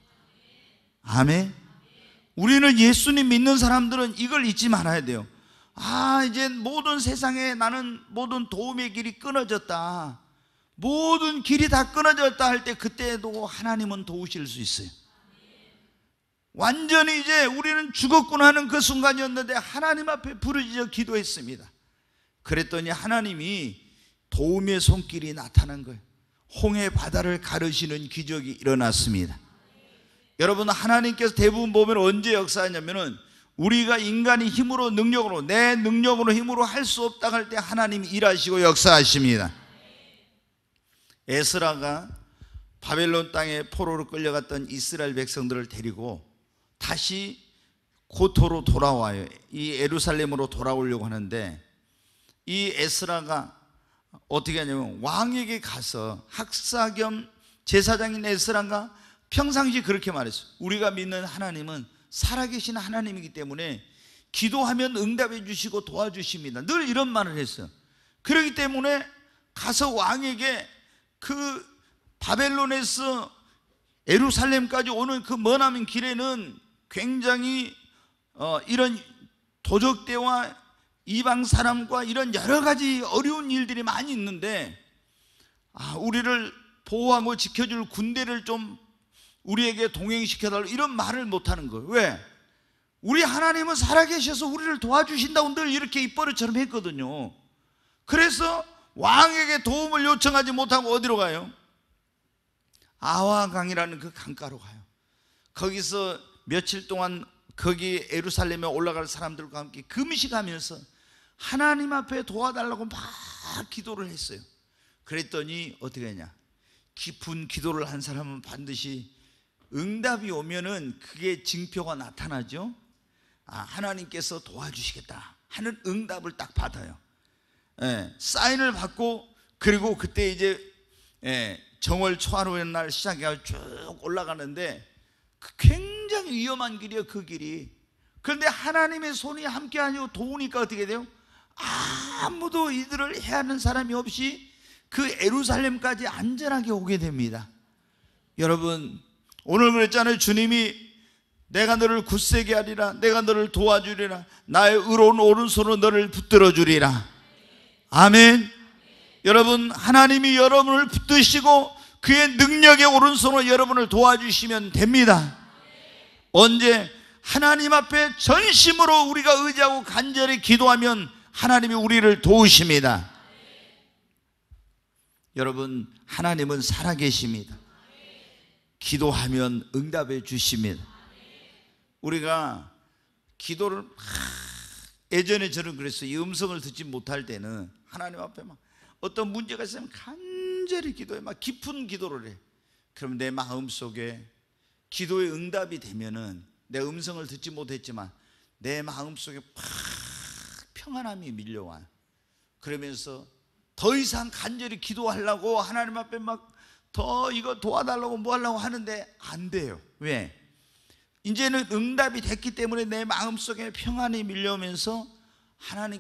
아멘. 우리는 예수님 믿는 사람들은 이걸 잊지 말아야 돼요. 아, 이제 모든 세상에 나는 모든 도움의 길이 끊어졌다. 모든 길이 다 끊어졌다 할 때 그때도 하나님은 도우실 수 있어요. 완전히 이제 우리는 죽었구나 하는 그 순간이었는데 하나님 앞에 부르짖어 기도했습니다. 그랬더니 하나님이 도움의 손길이 나타난 거예요. 홍해 바다를 가르시는 기적이 일어났습니다. 여러분 하나님께서 대부분 보면 언제 역사하냐면은 우리가 인간이 힘으로 능력으로 내 능력으로 힘으로 할 수 없다 할 때 하나님이 일하시고 역사하십니다. 에스라가 바벨론 땅에 포로로 끌려갔던 이스라엘 백성들을 데리고 다시 고토로 돌아와요. 이 에루살렘으로 돌아오려고 하는데 이 에스라가 어떻게 하냐면 왕에게 가서 학사 겸 제사장인 에스라가 평상시 그렇게 말했어요. 우리가 믿는 하나님은 살아계신 하나님이기 때문에 기도하면 응답해 주시고 도와주십니다. 늘 이런 말을 했어요. 그렇기 때문에 가서 왕에게 그 바벨론에서 에루살렘까지 오는 그머나민 길에는 굉장히 어, 이런 도적대와 이방 사람과 이런 여러 가지 어려운 일들이 많이 있는데 아, 우리를 보호하고 지켜줄 군대를 좀 우리에게 동행시켜달라 이런 말을 못하는 거예요 왜? 우리 하나님은 살아계셔서 우리를 도와주신다고 늘 이렇게 입버릇처럼 했거든요 그래서 왕에게 도움을 요청하지 못하고 어디로 가요? 아와강이라는 그 강가로 가요. 거기서 며칠 동안 거기 에루살렘에 올라갈 사람들과 함께 금식하면서 하나님 앞에 도와달라고 막 기도를 했어요. 그랬더니 어떻게 했냐? 깊은 기도를 한 사람은 반드시 응답이 오면은 그게 증표가 나타나죠. 아, 하나님께서 도와주시겠다 하는 응답을 딱 받아요. 예, 사인을 받고 그리고 그때 이제 예, 정월 초하루의 날 시작해서 쭉 올라가는데 그 굉장히 위험한 길이에요 그 길이 그런데 하나님의 손이 함께 하니고 도우니까 어떻게 돼요? 아무도 이들을 해하는 사람이 없이 그 에루살렘까지 안전하게 오게 됩니다 여러분 오늘 그랬잖아요 주님이 내가 너를 굳세게 하리라 내가 너를 도와주리라 나의 의로운 오른손으로 너를 붙들어 주리라 아멘. 여러분 하나님이 여러분을 붙드시고 그의 능력의 오른손으로 여러분을 도와주시면 됩니다. 언제 하나님 앞에 전심으로 우리가 의지하고 간절히 기도하면 하나님이 우리를 도우십니다. 여러분 하나님은 살아계십니다. 기도하면 응답해 주십니다. 우리가 기도를 예전에 저는 그랬어요. 이 음성을 듣지 못할 때는 하나님 앞에 막 어떤 문제가 있으면 간절히 기도해 막 깊은 기도를 해. 그러면내 마음 속에 기도의 응답이 되면은 내 음성을 듣지 못했지만 내 마음 속에 팍 평안함이 밀려와. 그러면서 더 이상 간절히 기도하려고 하나님 앞에 막 더 이거 도와달라고 뭐 하려고 하는데 안 돼요. 왜? 이제는 응답이 됐기 때문에 내 마음속에 평안이 밀려오면서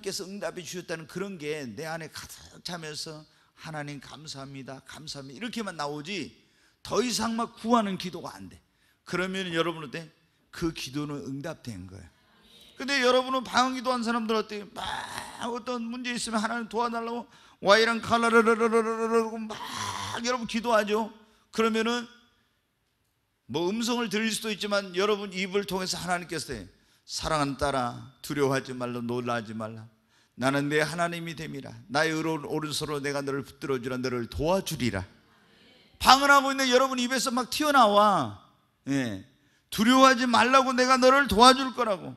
하나님께서 응답해 주셨다는 그런 게 내 안에 가득 차면서 하나님 감사합니다. 감사합니다. 이렇게만 나오지 더 이상 막 구하는 기도가 안 돼. 그러면 여러분 어때? 그 기도는 응답된 거예요. 근데 여러분은 방언 기도한 사람들 어때? 막 어떤 문제 있으면 하나님 도와달라고 와이랑 칼라라라라라라라고막 여러분 기도하죠. 그러면은 뭐 음성을 들을 수도 있지만 여러분 입을 통해서 하나님께서 사랑한는 딸아 두려워하지 말라 놀라지 말라 나는 내 하나님이 됨이라 나의 의로운 오른손으로 내가 너를 붙들어주라 너를 도와주리라 방언하고 있는 여러분 입에서 막 튀어나와 예. 두려워하지 말라고 내가 너를 도와줄 거라고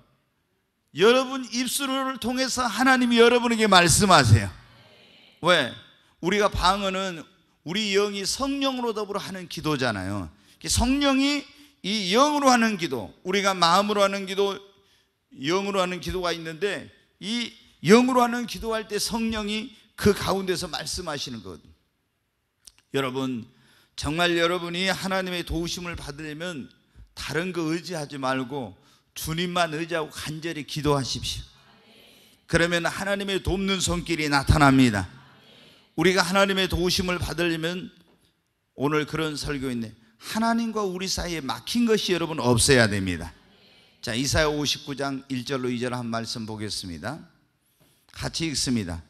여러분 입술을 통해서 하나님이 여러분에게 말씀하세요 왜? 우리가 방언은 우리 영이 성령으로 더불어 하는 기도잖아요 성령이 이 영으로 하는 기도 우리가 마음으로 하는 기도 영으로 하는 기도가 있는데 이 영으로 하는 기도할 때 성령이 그 가운데서 말씀하시는 것. 여러분, 정말 여러분이 하나님의 도우심을 받으려면 다른 거 의지하지 말고 주님만 의지하고 간절히 기도하십시오. 그러면 하나님의 돕는 손길이 나타납니다. 우리가 하나님의 도우심을 받으려면 오늘 그런 설교인데 하나님과 우리 사이에 막힌 것이 여러분 없어야 됩니다. 자, 이사야 59장 1절로 2절 한 말씀 보겠습니다. 같이 읽습니다.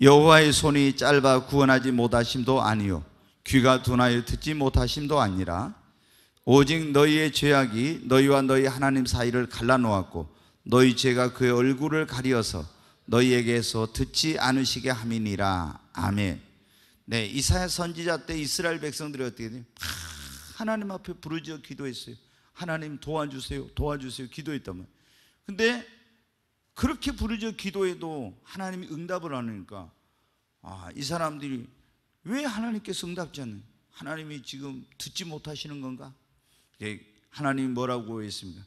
여호와의 손이 짧아 구원하지 못하심도 아니요 귀가 둔하여 듣지 못하심도 아니라 오직 너희의 죄악이 너희와 너희 하나님 사이를 갈라놓았고 너희 죄가 그의 얼굴을 가리어서 너희에게서 듣지 않으시게 함이니라 아멘. 네 이사야 선지자 때 이스라엘 백성들이 어떻게 돼요? 하나님 앞에 부르짖어 기도했어요. 하나님 도와주세요, 도와주세요 기도했다면. 근데 그렇게 부르짖어 기도해도 하나님이 응답을 안 하니까 아, 이 사람들이 왜 하나님께서 응답지 않는? 하나님이 지금 듣지 못하시는 건가? 하나님 뭐라고 했습니까?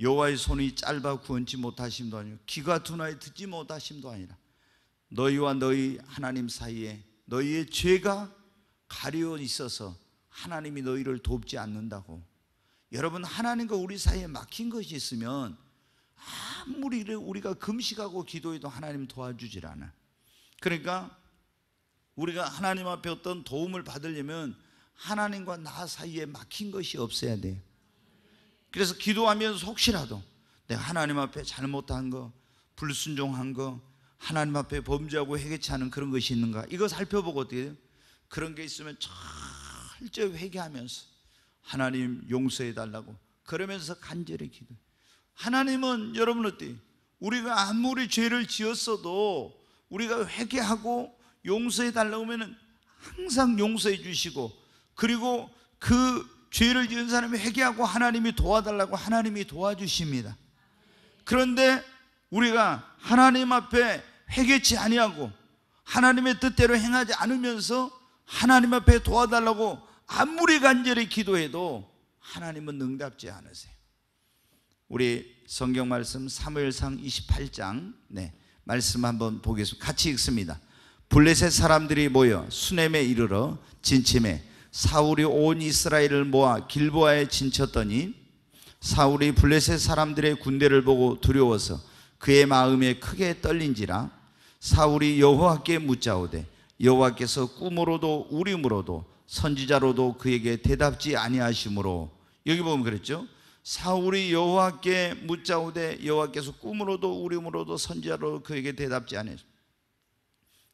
여호와의 손이 짧아 구원치 못하심도 아니요 귀가 둔하여 듣지 못하심도 아니라 너희와 너희 하나님 사이에 너희의 죄가 가려 있어서 하나님이 너희를 돕지 않는다고 여러분 하나님과 우리 사이에 막힌 것이 있으면 아무리 우리가 금식하고 기도해도 하나님 도와주질 않아. 그러니까 우리가 하나님 앞에 어떤 도움을 받으려면 하나님과 나 사이에 막힌 것이 없어야 돼요. 그래서 기도하면서 혹시라도 내가 하나님 앞에 잘못한 거, 불순종한 거, 하나님 앞에 범죄하고 회개치 않은 그런 것이 있는가? 이거 살펴보고 어떻게 돼요? 그런 게 있으면 철저히 회개하면서 하나님 용서해 달라고 그러면서 간절히 기도. 하나님은 여러분 어때? 우리가 아무리 죄를 지었어도 우리가 회개하고 용서해 달라고 하면 항상 용서해 주시고 그리고 그 죄를 지은 사람이 회개하고 하나님이 도와달라고 하나님이 도와주십니다. 그런데 우리가 하나님 앞에 회개치 아니하고 하나님의 뜻대로 행하지 않으면서 하나님 앞에 도와달라고 아무리 간절히 기도해도 하나님은 응답지 않으세요. 우리 성경 말씀 사무엘상 28장 네, 말씀 한번 보겠습니다. 같이 읽습니다. 블레셋 사람들이 모여 수넴에 이르러 진침해 사울이 온 이스라엘을 모아 길보아에 진쳤더니 사울이 블레셋 사람들의 군대를 보고 두려워서 그의 마음에 크게 떨린지라 사울이 여호와께 묻자오되 여호와께서 꿈으로도 우림으로도 선지자로도 그에게 대답지 아니하심으로 여기 보면 그랬죠. 사울이 여호와께 묻자오되 여호와께서 꿈으로도 우림으로도 선지자로 그에게 대답지 아니하심.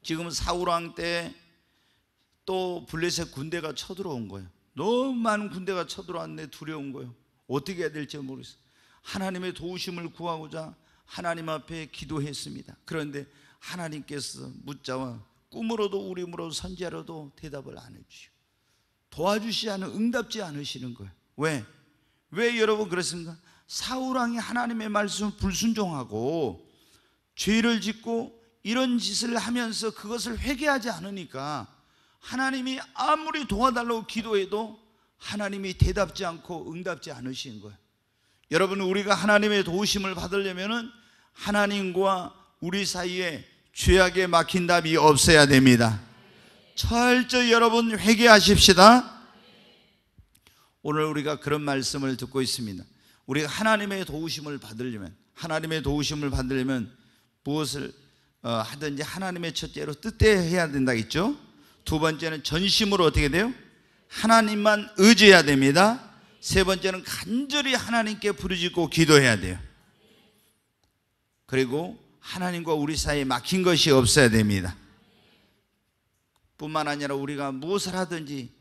지금 사울 왕 때또 블레셋 군대가 쳐들어온 거예요. 너무 많은 군대가 쳐들어왔는데 두려운 거예요. 어떻게 해야 될지 모르겠어요. 하나님의 도우심을 구하고자 하나님 앞에 기도했습니다. 그런데 하나님께서 묻자와 꿈으로도 우림으로 선지자로도 대답을 안 해주시고 도와주시지 않은 응답지 않으시는 거예요. 왜? 왜 여러분 그렇습니까? 사울왕이 하나님의 말씀 불순종하고 죄를 짓고 이런 짓을 하면서 그것을 회개하지 않으니까 하나님이 아무리 도와달라고 기도해도 하나님이 대답지 않고 응답지 않으신 거예요. 여러분 우리가 하나님의 도우심을 받으려면 하나님과 우리 사이에 죄악에 막힌 답이 없어야 됩니다. 철저히 여러분 회개하십시다. 오늘 우리가 그런 말씀을 듣고 있습니다. 우리가 하나님의 도우심을 받으려면 하나님의 도우심을 받으려면 무엇을 어, 하든지 하나님의 첫째로 뜻대해야 된다 했죠. 두 번째는 전심으로 어떻게 돼요? 하나님만 의지해야 됩니다. 세 번째는 간절히 하나님께 부르짖고 기도해야 돼요. 그리고 하나님과 우리 사이에 막힌 것이 없어야 됩니다. 뿐만 아니라 우리가 무엇을 하든지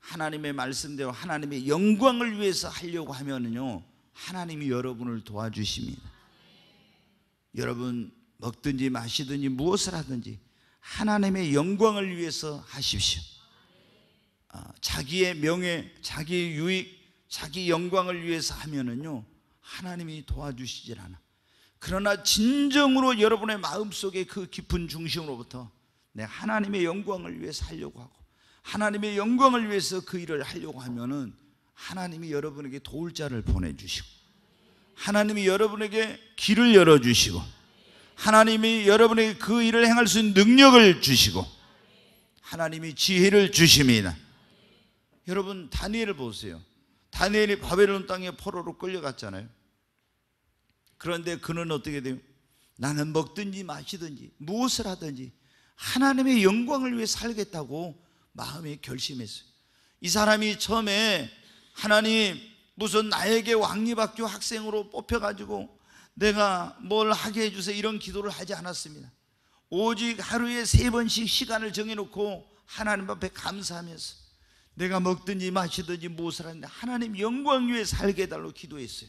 하나님의 말씀대로 하나님의 영광을 위해서 하려고 하면은요 하나님이 여러분을 도와주십니다. 여러분 먹든지 마시든지 무엇을 하든지 하나님의 영광을 위해서 하십시오. 아, 자기의 명예, 자기의 유익, 자기 영광을 위해서 하면은요 하나님이 도와주시질 않아. 그러나 진정으로 여러분의 마음 속에 그 깊은 중심으로부터 내 하나님의 영광을 위해서 하려고 하고 하나님의 영광을 위해서 그 일을 하려고 하면은 하나님이 여러분에게 도울 자를 보내주시고 하나님이 여러분에게 길을 열어주시고 하나님이 여러분에게 그 일을 행할 수 있는 능력을 주시고 하나님이 지혜를 주십니다 여러분 다니엘을 보세요 다니엘이 바벨론 땅에 포로로 끌려갔잖아요 그런데 그는 어떻게 돼요? 나는 먹든지 마시든지 무엇을 하든지 하나님의 영광을 위해 살겠다고 마음에 결심했어요. 이 사람이 처음에 하나님 무슨 나에게 왕립학교 학생으로 뽑혀가지고 내가 뭘 하게 해주세요 이런 기도를 하지 않았습니다. 오직 하루에 세 번씩 시간을 정해놓고 하나님 앞에 감사하면서 내가 먹든지 마시든지 무엇을 하는데 하나님 영광 위에 살게 해달라고 기도했어요.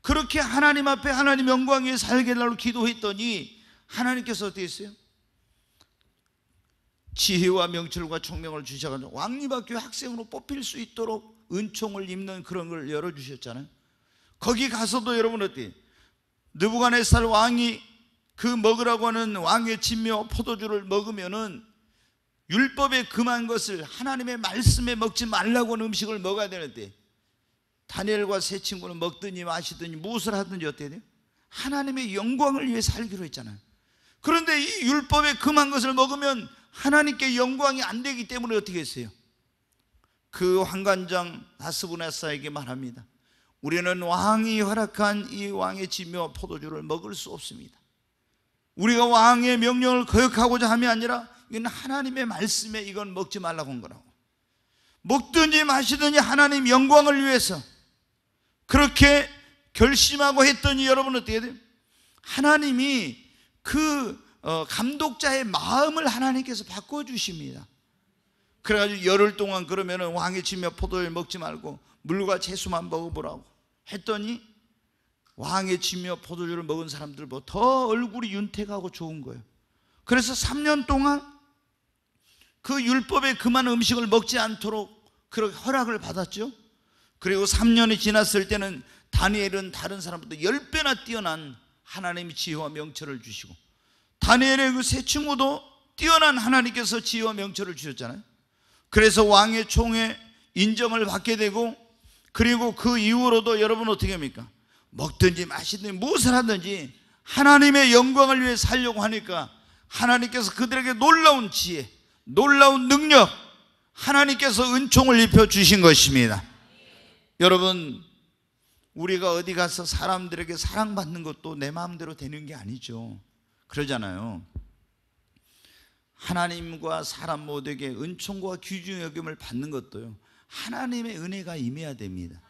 그렇게 하나님 앞에 하나님 영광 위에 살게 해달라고 기도했더니 하나님께서 어떻게 했어요? 지혜와 명철과 총명을 주셔가지고 왕립학교 학생으로 뽑힐 수 있도록 은총을 입는 그런 걸 열어주셨잖아요 거기 가서도 여러분 어때? 느부갓네살 왕이 그 먹으라고 하는 왕의 진묘 포도주를 먹으면은 율법에 금한 것을 하나님의 말씀에 먹지 말라고 하는 음식을 먹어야 되는데 다니엘과 세 친구는 먹든지 마시든지 무엇을 하든지 어때야 돼요? 하나님의 영광을 위해 살기로 했잖아요 그런데 이 율법에 금한 것을 먹으면 하나님께 영광이 안 되기 때문에 어떻게 했어요? 그 환관장 나스부네사에게 말합니다. 우리는 왕이 허락한 이 왕의 지묘 포도주를 먹을 수 없습니다. 우리가 왕의 명령을 거역하고자 함이 아니라 이건 하나님의 말씀에 이건 먹지 말라고 한 거라고. 먹든지 마시든지 하나님 영광을 위해서 그렇게 결심하고 했더니 여러분 어떻게 돼요? 하나님이 그 어, 감독자의 마음을 하나님께서 바꿔주십니다. 그래가지고 열흘 동안 그러면 왕이 치며 포도를 먹지 말고 물과 채수만 먹어보라고 했더니 왕의 치며 포도주를 먹은 사람들보더 뭐 얼굴이 윤택하고 좋은 거예요. 그래서 3년 동안 그 율법에 그만 음식을 먹지 않도록 그렇게 허락을 받았죠. 그리고 3년이 지났을 때는 다니엘은 다른 사람보다 10배나 뛰어난 하나님의 지혜와 명철을 주시고 다니엘의 그 세 친구도 뛰어난 하나님께서 지혜와 명철을 주셨잖아요. 그래서 왕의 총에 인정을 받게 되고 그리고 그 이후로도 여러분 어떻게 합니까? 먹든지 마시든지 무엇을 하든지 하나님의 영광을 위해 살려고 하니까 하나님께서 그들에게 놀라운 지혜, 놀라운 능력, 하나님께서 은총을 입혀 주신 것입니다. 여러분, 우리가 어디 가서 사람들에게 사랑받는 것도 내 마음대로 되는 게 아니죠. 그러잖아요. 하나님과 사람 모두에게 은총과 귀중 여김을 받는 것도요. 하나님의 은혜가 임해야 됩니다.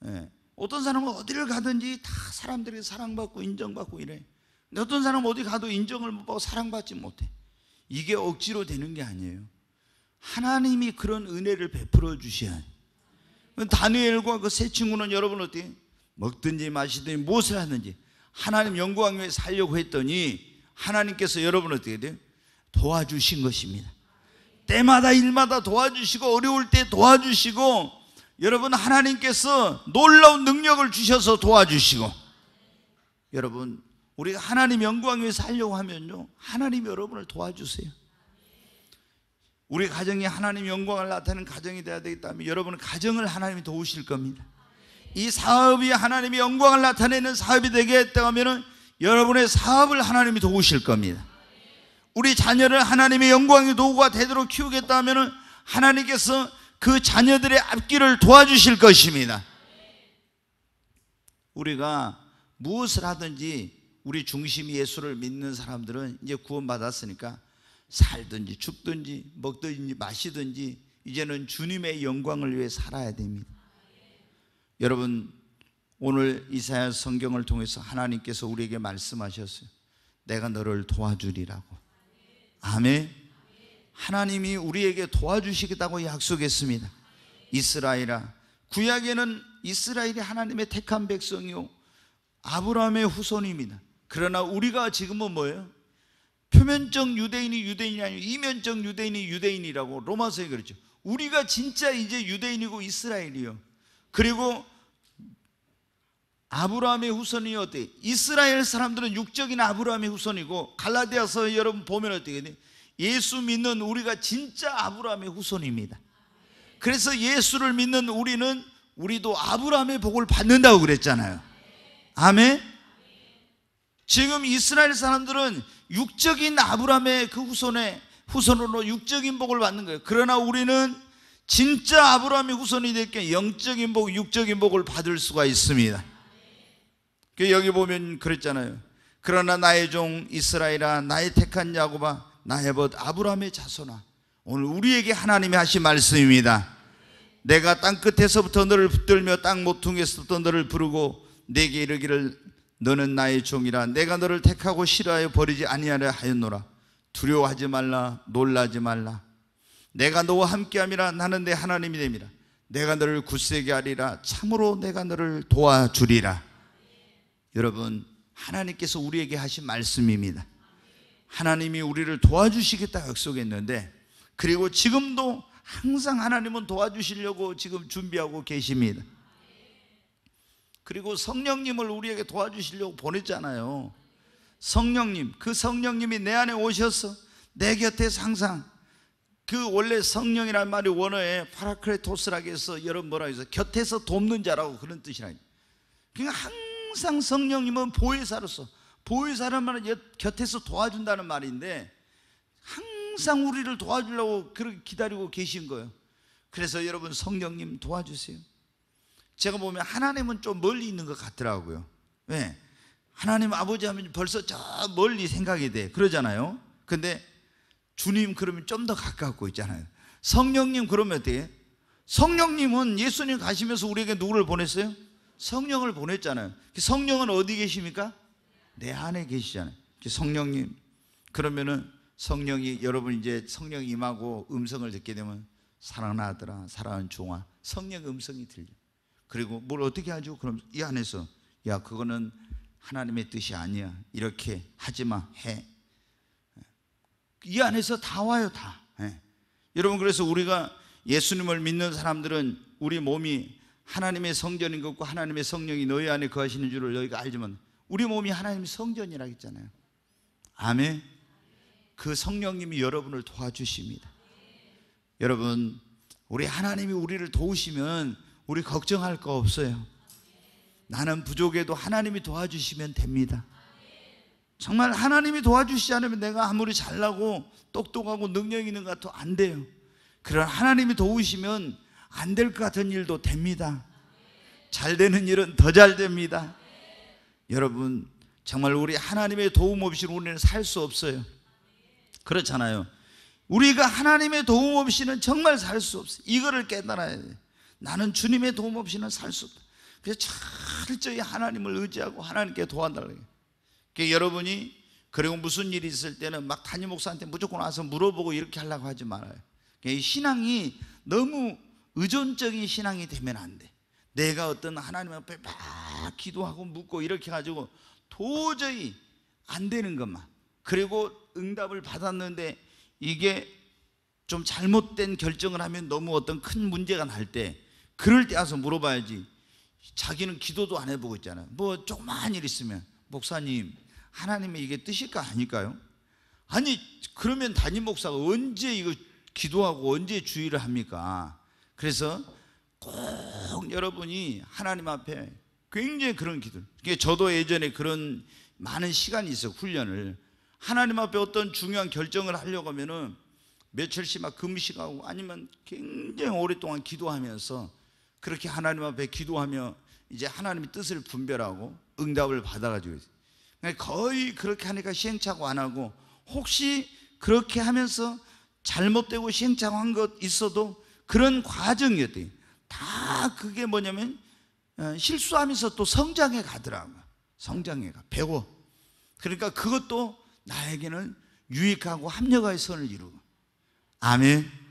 네. 어떤 사람은 어디를 가든지 다 사람들이 사랑받고 인정받고 이래. 근데 어떤 사람은 어디 가도 인정을 못 받고 사랑받지 못해. 이게 억지로 되는 게 아니에요. 하나님이 그런 은혜를 베풀어 주셔야 해요. 다니엘과 그 세 친구는 여러분 어떻 먹든지 마시든지 무엇을 하든지 하나님 영광 위에 살려고 했더니 하나님께서 여러분 어떻게 돼요? 도와주신 것입니다. 때마다 일마다 도와주시고 어려울 때 도와주시고 여러분 하나님께서 놀라운 능력을 주셔서 도와주시고 여러분 우리가 하나님 영광 에 살려고 하면요 하나님 여러분을 도와주세요. 우리 가정이 하나님 영광을 나타내는 가정이 되어야 되겠다면 여러분은 가정을 하나님이 도우실 겁니다. 이 사업이 하나님이 영광을 나타내는 사업이 되겠다 하면 여러분의 사업을 하나님이 도우실 겁니다. 우리 자녀를 하나님의 영광의 도구가 되도록 키우겠다 하면 하나님께서 그 자녀들의 앞길을 도와주실 것입니다. 우리가 무엇을 하든지 우리 중심 예수를 믿는 사람들은 이제 구원받았으니까 살든지 죽든지 먹든지 마시든지 이제는 주님의 영광을 위해 살아야 됩니다. 여러분 오늘 이사야 성경을 통해서 하나님께서 우리에게 말씀하셨어요. 내가 너를 도와주리라고. 아멘. 하나님이 우리에게 도와주시겠다고 약속했습니다. 이스라엘아. 구약에는 이스라엘이 하나님의 택한 백성이요. 아브라함의 후손입니다. 그러나 우리가 지금은 뭐예요? 표면적 유대인이 유대인이 아니고 이면적 유대인이 유대인이라고 로마서에 그러죠. 우리가 진짜 이제 유대인이고 이스라엘이요. 그리고 아브라함의 후손이 어때? 이스라엘 사람들은 육적인 아브라함의 후손이고 갈라디아서 여러분 보면 어떻게 돼? 예수 믿는 우리가 진짜 아브라함의 후손입니다. 그래서 예수를 믿는 우리는 우리도 아브라함의 복을 받는다고 그랬잖아요. 아멘. 지금 이스라엘 사람들은 육적인 아브라함의 그 후손에 후손으로 육적인 복을 받는 거예요. 그러나 우리는 진짜 아브라함이 후손이 됐게 영적인 복, 육적인 복을 받을 수가 있습니다. 그 여기 보면 그랬잖아요. 그러나 나의 종 이스라엘아, 나의 택한 야곱아, 나의 벗 아브라함의 자손아. 오늘 우리에게 하나님이 하신 말씀입니다. 내가 땅 끝에서부터 너를 붙들며 땅모퉁에서부터 너를 부르고 내게 이르기를 너는 나의 종이라 내가 너를 택하고 싫어하여 버리지 아니하려 하였노라 두려워하지 말라 놀라지 말라 내가 너와 함께함이라 나는 내 하나님이 됨이라 내가 너를 굳세게 하리라 참으로 내가 너를 도와주리라 여러분 하나님께서 우리에게 하신 말씀입니다 하나님이 우리를 도와주시겠다 약속했는데 그리고 지금도 항상 하나님은 도와주시려고 지금 준비하고 계십니다 그리고 성령님을 우리에게 도와주시려고 보냈잖아요 성령님 그 성령님이 내 안에 오셔서 내 곁에 항상 그 원래 성령이란 말이 원어에 파라크레토스라고 해서 여러분 뭐라고 해서 곁에서 돕는 자라고 그런 뜻이라니. 그러까 항상 성령님은 보혜사로서 보혜사란 말은 곁에서 도와준다는 말인데 항상 우리를 도와주려고 그렇게 기다리고 계신 거예요. 그래서 여러분 성령님 도와주세요. 제가 보면 하나님은 좀 멀리 있는 것 같더라고요. 왜? 하나님 아버지 하면 벌써 저 멀리 생각이 돼. 그러잖아요. 근데 주님 그러면 좀 더 가깝고 있잖아요. 성령님 그러면 어떻게? 성령님은 예수님 가시면서 우리에게 누구를 보냈어요? 성령을 보냈잖아요. 그 성령은 어디 계십니까? 내 안에 계시잖아요. 그 성령님. 그러면은 성령이 여러분 이제 성령 임하고 음성을 듣게 되면 사랑하 아들 사랑하는 종아, 성령 음성이 들려. 그리고 뭘 어떻게 하죠? 그럼 이 안에서 야 그거는 하나님의 뜻이 아니야. 이렇게 하지 마. 해. 이 안에서 다 와요, 다. 예. 여러분, 그래서 우리가 예수님을 믿는 사람들은 우리 몸이 하나님의 성전인 것과 하나님의 성령이 너희 안에 거하시는 줄을 너희가 알지만 우리 몸이 하나님의 성전이라 했잖아요. 아멘. 그 성령님이 여러분을 도와주십니다. 여러분, 우리 하나님이 우리를 도우시면 우리 걱정할 거 없어요. 나는 부족해도 하나님이 도와주시면 됩니다. 정말 하나님이 도와주시지 않으면 내가 아무리 잘나고 똑똑하고 능력 있는 것 같아도 안 돼요. 그런 하나님이 도우시면 안 될 것 같은 일도 됩니다. 잘 되는 일은 더 잘 됩니다. 여러분, 정말 우리 하나님의 도움 없이는 우리는 살 수 없어요. 그렇잖아요. 우리가 하나님의 도움 없이는 정말 살 수 없어요. 이거를 깨달아야 돼요. 나는 주님의 도움 없이는 살 수 없다. 그래서 철저히 하나님을 의지하고 하나님께 도와달라고 요 그러니까 여러분이 그리고 무슨 일이 있을 때는 막 담임 목사한테 무조건 와서 물어보고 이렇게 하려고 하지 말아요. 그러니까 신앙이 너무 의존적인 신앙이 되면 안 돼. 내가 어떤 하나님 앞에 막 기도하고 묻고 이렇게 해 가지고 도저히 안 되는 것만. 그리고 응답을 받았는데 이게 좀 잘못된 결정을 하면 너무 어떤 큰 문제가 날 때 그럴 때 와서 물어봐야지. 자기는 기도도 안 해보고 있잖아요. 뭐 조그만 일 있으면 목사님 하나님의 이게 뜻일까 아닐까요? 아니 그러면 담임 목사가 언제 이거 기도하고 언제 주의를 합니까? 그래서 꼭 여러분이 하나님 앞에 굉장히 그런 기도. 그러 저도 예전에 그런 많은 시간이 있어 훈련을 하나님 앞에 어떤 중요한 결정을 하려고 하면은 며칠씩 막 금식하고 아니면 굉장히 오랫동안 기도하면서 그렇게 하나님 앞에 기도하며 이제 하나님의 뜻을 분별하고 응답을 받아가지고 있어요. 네, 거의 그렇게 하니까 시행착오 안 하고 혹시 그렇게 하면서 잘못되고 시행착오 한 것 있어도 그런 과정이었대. 다 그게 뭐냐면 어, 실수하면서 또 성장해 가더라고. 성장해 가. 배워. 그러니까 그것도 나에게는 유익하고 합력의 선을 이루고. 아멘.